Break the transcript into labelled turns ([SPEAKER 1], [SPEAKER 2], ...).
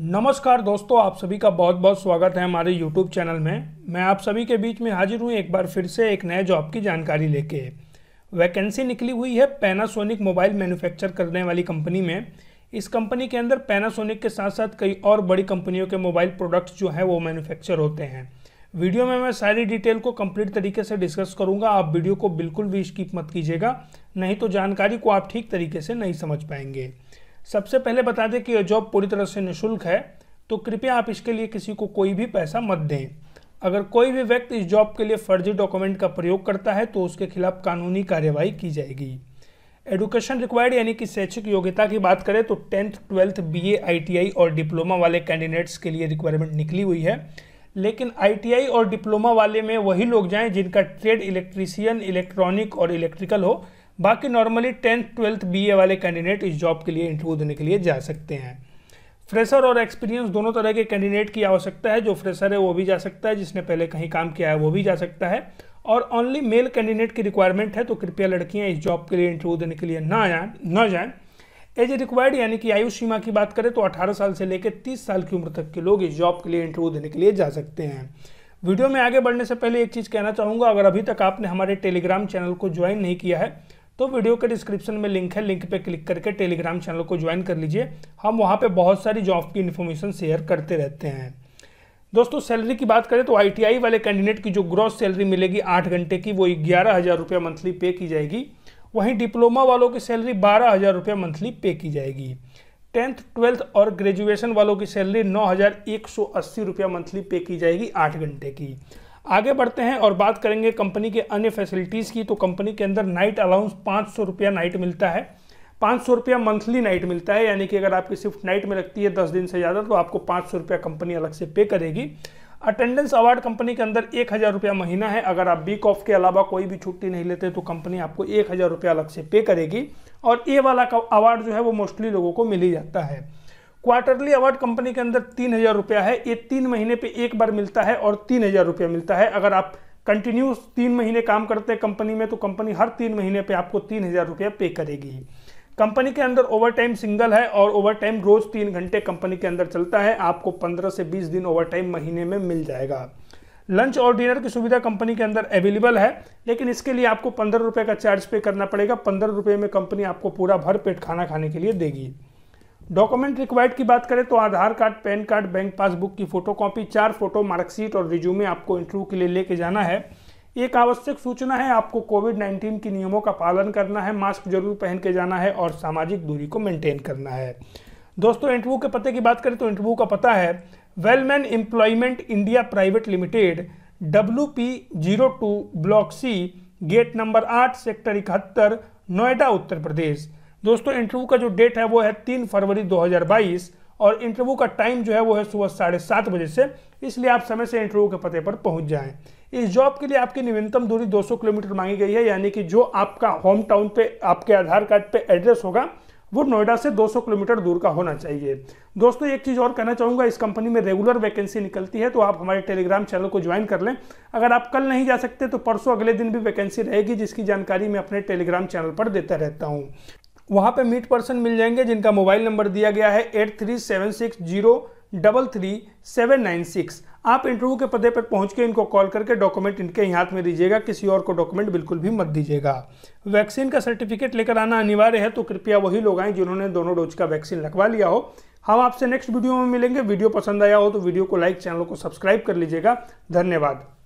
[SPEAKER 1] नमस्कार दोस्तों आप सभी का बहुत बहुत स्वागत है हमारे YouTube चैनल में मैं आप सभी के बीच में हाजिर हूँ एक बार फिर से एक नए जॉब की जानकारी लेके वैकेंसी निकली हुई है पैनासोनिक मोबाइल मैन्युफैक्चर करने वाली कंपनी में इस कंपनी के अंदर पैनासोनिक के साथ साथ कई और बड़ी कंपनियों के मोबाइल प्रोडक्ट्स जो हैं वो मैन्युफैक्चर होते हैं वीडियो में मैं सारी डिटेल को कंप्लीट तरीके से डिस्कस करूंगा आप वीडियो को बिल्कुल भी स्कीप मत कीजिएगा नहीं तो जानकारी को आप ठीक तरीके से नहीं समझ पाएंगे सबसे पहले बता दें कि यह जॉब पूरी तरह से निःशुल्क है तो कृपया आप इसके लिए किसी को कोई भी पैसा मत दें अगर कोई भी व्यक्ति इस जॉब के लिए फर्जी डॉक्यूमेंट का प्रयोग करता है तो उसके खिलाफ कानूनी कार्यवाही की जाएगी एडुकेशन रिक्वायर्ड यानी कि शैक्षिक योग्यता की बात करें तो टेंथ ट्वेल्थ बी ए और डिप्लोमा वाले कैंडिडेट्स के लिए रिक्वायरमेंट निकली हुई है लेकिन आई और डिप्लोमा वाले में वही लोग जाएं जिनका ट्रेड इलेक्ट्रीशियन इलेक्ट्रॉनिक और इलेक्ट्रिकल हो बाकी नॉर्मली टेंथ ट्वेल्थ बीए वाले कैंडिडेट इस जॉब के लिए इंटरव्यू देने के लिए जा सकते हैं फ्रेशर और एक्सपीरियंस दोनों तरह के कैंडिडेट की आवश्यकता है जो फ्रेशर है वो भी जा सकता है जिसने पहले कहीं काम किया है वो भी जा सकता है और ओनली मेल कैंडिडेट की रिक्वायरमेंट है तो कृपया लड़कियां इस जॉब के लिए इंटरव्यू देने के लिए ना आए न जाएँ एज रिक्वायर्ड यानी कि आयु सीमा की बात करें तो 18 साल से लेकर 30 साल की उम्र तक के लोग इस जॉब के लिए इंटरव्यू देने के लिए जा सकते हैं वीडियो में आगे बढ़ने से पहले एक चीज़ कहना चाहूँगा अगर अभी तक आपने हमारे टेलीग्राम चैनल को ज्वाइन नहीं किया है तो वीडियो के डिस्क्रिप्शन में लिंक है लिंक पे क्लिक करके टेलीग्राम चैनल को ज्वाइन कर लीजिए हम वहाँ पे बहुत सारी जॉब की इन्फॉर्मेशन शेयर करते रहते हैं दोस्तों सैलरी की बात करें तो आईटीआई वाले कैंडिडेट की जो ग्रॉस सैलरी मिलेगी आठ घंटे की वो ग्यारह हज़ार रुपया मंथली पे की जाएगी वहीं डिप्लोमा वालों की सैलरी बारह हज़ार रुपया मंथली पे की जाएगी टेंथ ट्वेल्थ और ग्रेजुएशन वालों की सैलरी नौ हज़ार एक सौ अस्सी रुपया मंथली पे की जाएगी आठ घंटे की आगे बढ़ते हैं और बात करेंगे कंपनी के अन्य फैसिलिटीज़ की तो कंपनी के अंदर नाइट अलाउंस पाँच सौ रुपया नाइट मिलता है पाँच सौ रुपया मंथली नाइट मिलता है यानी कि अगर आपकी शिफ्ट नाइट में लगती है दस दिन से ज़्यादा तो आपको पाँच सौ रुपया कंपनी अलग से पे करेगी अटेंडेंस अवार्ड कंपनी के अंदर एक हज़ार रुपया महीना है अगर आप बी ऑफ के अलावा कोई भी छुट्टी नहीं लेते तो कंपनी आपको एक हज़ार रुपया अलग से पे करेगी और ए वाला का अवार्ड जो है वो मोस्टली लोगों को मिल ही जाता है क्वार्टरली अवार्ड कंपनी के अंदर तीन हजार रुपया है ये तीन महीने पे एक बार मिलता है और तीन हजार रुपया मिलता है अगर आप कंटिन्यूस तीन महीने काम करते हैं कंपनी में तो कंपनी हर तीन महीने पे आपको तीन हजार रुपया पे करेगी कंपनी के अंदर ओवर टाइम सिंगल है और ओवर टाइम रोज तीन घंटे कंपनी के अंदर चलता है आपको पंद्रह से बीस दिन ओवर टाइम महीने में मिल जाएगा लंच और डिनर की सुविधा कंपनी के अंदर अवेलेबल है लेकिन इसके लिए आपको पंद्रह रुपये का चार्ज पे करना पड़ेगा पंद्रह रुपये में कंपनी आपको पूरा भर पेट खाना खाने के लिए देगी डॉक्यूमेंट रिक्वायर्ड की बात करें तो Aadhaar card PAN card bank passbook की फोटो कॉपी चार फोटो मार्कशीट और रिज्यूमे आपको इंटरव्यू के लिए लेके जाना है एक आवश्यक सूचना है आपको कोविड 19 के नियमों का पालन करना है मास्क जरूर पहन के जाना है और सामाजिक दूरी को मेंटेन करना है दोस्तों इंटरव्यू के पते की बात करें तो इंटरव्यू का पता है Wellman employment India private limited W P zero two block C gate number आठ सेक्टर इकहत्तर नोएडा उत्तर प्रदेश दोस्तों इंटरव्यू का जो डेट है वो है तीन फरवरी 2022 और इंटरव्यू का टाइम जो है वो है सुबह साढ़े सात बजे से इसलिए आप समय से इंटरव्यू के पते पर पहुंच जाएं इस जॉब के लिए आपकी न्यूनतम दूरी 200 किलोमीटर मांगी गई है यानी कि जो आपका होम टाउन पे आपके आधार कार्ड पे एड्रेस होगा वो नोएडा से 200 किलोमीटर दूर का होना चाहिए दोस्तों एक चीज़ और कहना चाहूँगा इस कंपनी में रेगुलर वैकेंसी निकलती है तो आप हमारे टेलीग्राम चैनल को ज्वाइन कर लें अगर आप कल नहीं जा सकते तो परसों अगले दिन भी वैकेंसी रहेगी जिसकी जानकारी मैं अपने टेलीग्राम चैनल पर देता रहता हूँ वहाँ पे मीट पर्सन मिल जाएंगे जिनका मोबाइल नंबर दिया गया है eight three seven six zero double three seven nine six आप इंटरव्यू के पदे पर पहुँच के इनको कॉल करके डॉक्यूमेंट इनके ही हाथ में दीजिएगा किसी और को डॉक्यूमेंट बिल्कुल भी मत दीजिएगा वैक्सीन का सर्टिफिकेट लेकर आना अनिवार्य है तो कृपया वही लोग आएँ जिन्होंने दोनों डोज का वैक्सीन लगवा लिया हो हम आपसे नेक्स्ट वीडियो में मिलेंगे वीडियो पसंद आया हो तो वीडियो को लाइक चैनल को सब्सक्राइब कर लीजिएगा धन्यवाद